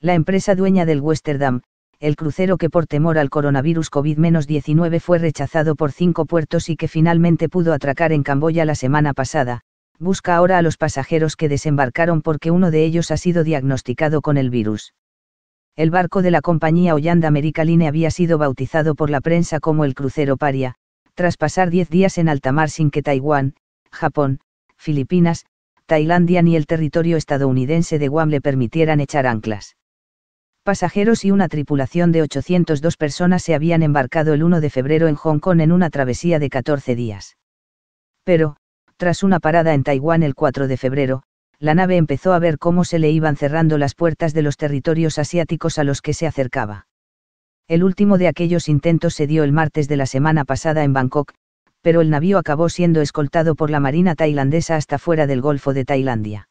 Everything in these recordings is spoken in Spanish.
la empresa dueña del Westerdam, el crucero que por temor al coronavirus COVID-19 fue rechazado por cinco puertos y que finalmente pudo atracar en Camboya la semana pasada, busca ahora a los pasajeros que desembarcaron porque uno de ellos ha sido diagnosticado con el virus. El barco de la compañía Hollanda America Line había sido bautizado por la prensa como el crucero Paria, tras pasar diez días en alta mar sin que Taiwán, Japón, Filipinas, Tailandia ni el territorio estadounidense de Guam le permitieran echar anclas pasajeros y una tripulación de 802 personas se habían embarcado el 1 de febrero en Hong Kong en una travesía de 14 días. Pero, tras una parada en Taiwán el 4 de febrero, la nave empezó a ver cómo se le iban cerrando las puertas de los territorios asiáticos a los que se acercaba. El último de aquellos intentos se dio el martes de la semana pasada en Bangkok, pero el navío acabó siendo escoltado por la Marina tailandesa hasta fuera del Golfo de Tailandia.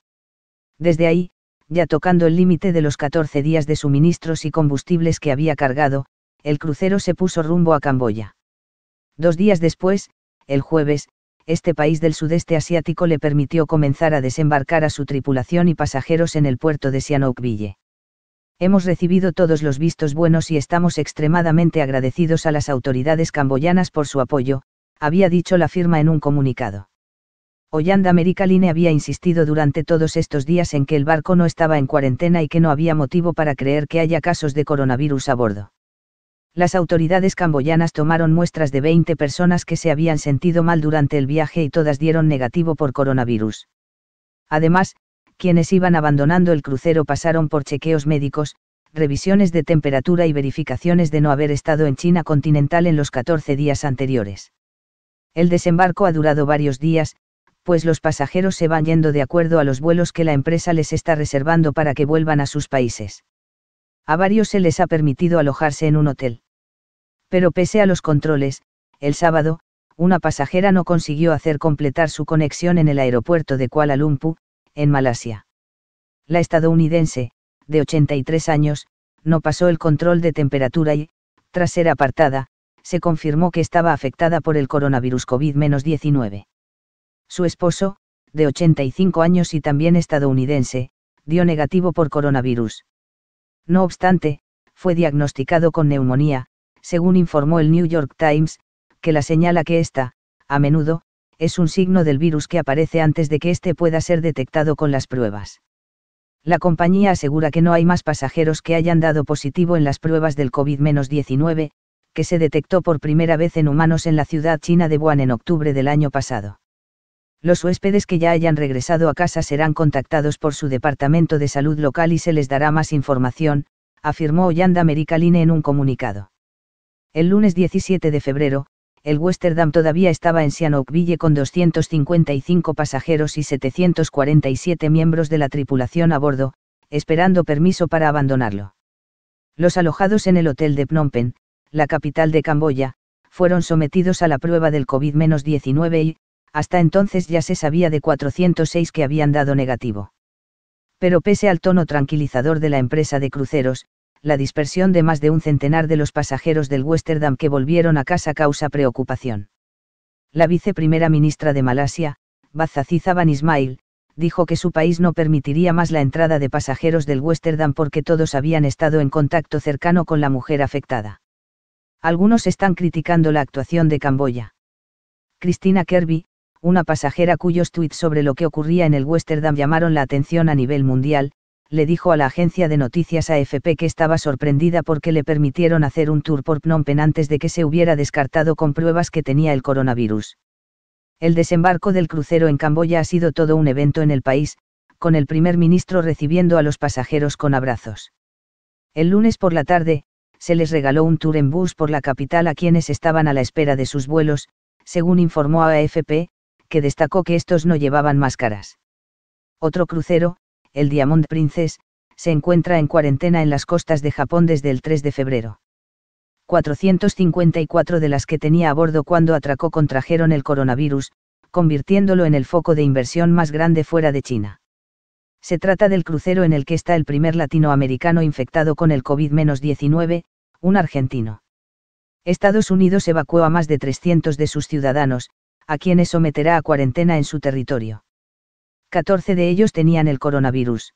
Desde ahí, ya tocando el límite de los 14 días de suministros y combustibles que había cargado, el crucero se puso rumbo a Camboya. Dos días después, el jueves, este país del sudeste asiático le permitió comenzar a desembarcar a su tripulación y pasajeros en el puerto de Sihanoukville. Hemos recibido todos los vistos buenos y estamos extremadamente agradecidos a las autoridades camboyanas por su apoyo, había dicho la firma en un comunicado. Oyanda Mericaline había insistido durante todos estos días en que el barco no estaba en cuarentena y que no había motivo para creer que haya casos de coronavirus a bordo. Las autoridades camboyanas tomaron muestras de 20 personas que se habían sentido mal durante el viaje y todas dieron negativo por coronavirus. Además, quienes iban abandonando el crucero pasaron por chequeos médicos, revisiones de temperatura y verificaciones de no haber estado en China continental en los 14 días anteriores. El desembarco ha durado varios días, pues los pasajeros se van yendo de acuerdo a los vuelos que la empresa les está reservando para que vuelvan a sus países. A varios se les ha permitido alojarse en un hotel. Pero pese a los controles, el sábado, una pasajera no consiguió hacer completar su conexión en el aeropuerto de Kuala Lumpur, en Malasia. La estadounidense, de 83 años, no pasó el control de temperatura y, tras ser apartada, se confirmó que estaba afectada por el coronavirus COVID-19. Su esposo, de 85 años y también estadounidense, dio negativo por coronavirus. No obstante, fue diagnosticado con neumonía, según informó el New York Times, que la señala que esta, a menudo, es un signo del virus que aparece antes de que éste pueda ser detectado con las pruebas. La compañía asegura que no hay más pasajeros que hayan dado positivo en las pruebas del COVID-19, que se detectó por primera vez en humanos en la ciudad china de Wuhan en octubre del año pasado los huéspedes que ya hayan regresado a casa serán contactados por su departamento de salud local y se les dará más información, afirmó Ollanda Merikaline en un comunicado. El lunes 17 de febrero, el Westerdam todavía estaba en Sihanoukville con 255 pasajeros y 747 miembros de la tripulación a bordo, esperando permiso para abandonarlo. Los alojados en el hotel de Phnom Penh, la capital de Camboya, fueron sometidos a la prueba del COVID-19 y, hasta entonces ya se sabía de 406 que habían dado negativo. Pero pese al tono tranquilizador de la empresa de cruceros, la dispersión de más de un centenar de los pasajeros del Westerdam que volvieron a casa causa preocupación. La viceprimera ministra de Malasia, Bazaciza ban Ismail, dijo que su país no permitiría más la entrada de pasajeros del Westerdam porque todos habían estado en contacto cercano con la mujer afectada. Algunos están criticando la actuación de Camboya. Cristina Kirby, una pasajera cuyos tweets sobre lo que ocurría en el Westerdam llamaron la atención a nivel mundial, le dijo a la agencia de noticias AFP que estaba sorprendida porque le permitieron hacer un tour por Phnom Penh antes de que se hubiera descartado con pruebas que tenía el coronavirus. El desembarco del crucero en Camboya ha sido todo un evento en el país, con el primer ministro recibiendo a los pasajeros con abrazos. El lunes por la tarde, se les regaló un tour en bus por la capital a quienes estaban a la espera de sus vuelos, según informó AFP, que destacó que estos no llevaban máscaras. Otro crucero, el Diamond Princess, se encuentra en cuarentena en las costas de Japón desde el 3 de febrero. 454 de las que tenía a bordo cuando atracó contrajeron el coronavirus, convirtiéndolo en el foco de inversión más grande fuera de China. Se trata del crucero en el que está el primer latinoamericano infectado con el COVID-19, un argentino. Estados Unidos evacuó a más de 300 de sus ciudadanos, a quienes someterá a cuarentena en su territorio. 14 de ellos tenían el coronavirus.